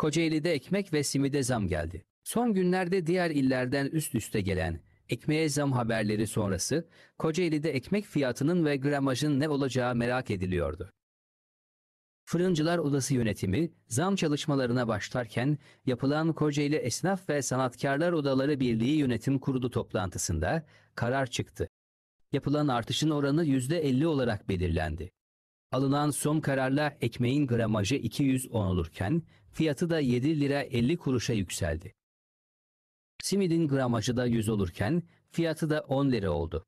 Kocaeli'de ekmek ve simide zam geldi. Son günlerde diğer illerden üst üste gelen ekmeğe zam haberleri sonrası Kocaeli'de ekmek fiyatının ve gramajın ne olacağı merak ediliyordu. Fırıncılar Odası yönetimi zam çalışmalarına başlarken yapılan Kocaeli Esnaf ve Sanatkarlar Odaları Birliği Yönetim Kurulu toplantısında karar çıktı. Yapılan artışın oranı %50 olarak belirlendi. Alınan son kararla ekmeğin gramajı 210 olurken fiyatı da 7 lira 50 kuruşa yükseldi. Simidin gramajı da 100 olurken fiyatı da 10 lira oldu.